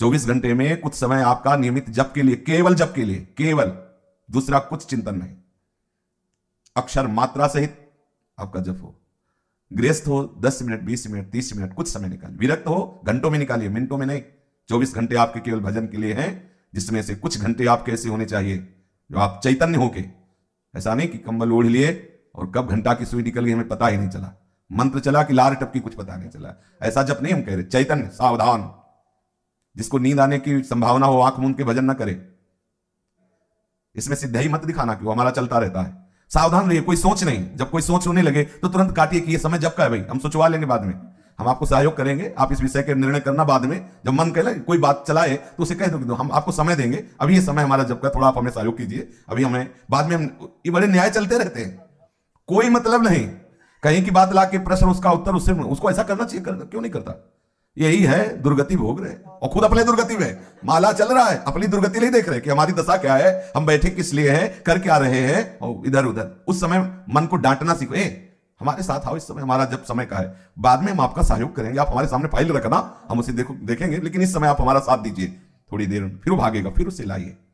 चौबीस घंटे में कुछ समय आपका नियमित जप के लिए केवल जप के लिए केवल दूसरा कुछ चिंतन नहीं अक्षर मात्रा सहित आपका जप हो गृहस्थ हो दस मिनट बीस मिनट तीस मिनट कुछ समय निकालिए विरक्त हो घंटों में निकालिए मिनटों में नहीं चौबीस घंटे आपके केवल भजन के लिए हैं जिसमें से कुछ घंटे आपके ऐसे होने चाहिए जो आप चैतन्य होके ऐसा नहीं कि कंबल ओढ़ लिए और कब घंटा की सुई निकल गई हमें पता ही नहीं चला मंत्र चला कि लार टपकी कुछ पता नहीं चला ऐसा जब नहीं हम कह रहे चैतन्य सावधान जिसको नींद आने की संभावना हो आंख मूंद के भजन ना करे इसमें सिद्ध ही मत दिखाना क्यों हमारा चलता रहता है सावधान रहिए कोई सोच नहीं जब कोई सोच होने लगे तो तुरंत काटिए कि ये समय जब का है भाई हम सोचवा लेंगे बाद में हम आपको सहयोग करेंगे आप इस विषय के निर्णय करना बाद में जब मन कहे कोई बात चलाए तो उसे कह दो हम आपको समय देंगे अभी ये समय हमारा जब का थोड़ा आप हमें सहयोग कीजिए अभी हमें बाद में हम ये बड़े न्याय चलते रहते हैं कोई मतलब नहीं कहीं की बात ला के प्रश्न उसका उत्तर उससे उसको ऐसा करना चाहिए क्यों नहीं करता यही है दुर्गति भोग रहे और खुद अपने दुर्गति में माला चल रहा है अपनी दुर्गति नहीं देख रहे कि हमारी दशा क्या है हम बैठे किस लिए हैं कर क्या रहे हैं और इधर उधर उस समय मन को डांटना सीखो ए हमारे साथ आओ इस समय हमारा जब समय का है बाद में हम आपका सहयोग करेंगे आप हमारे सामने फाइल रखना हम उसे देखो देखेंगे लेकिन इस समय आप हमारा साथ दीजिए थोड़ी देर फिर भागेगा फिर उसे लाइए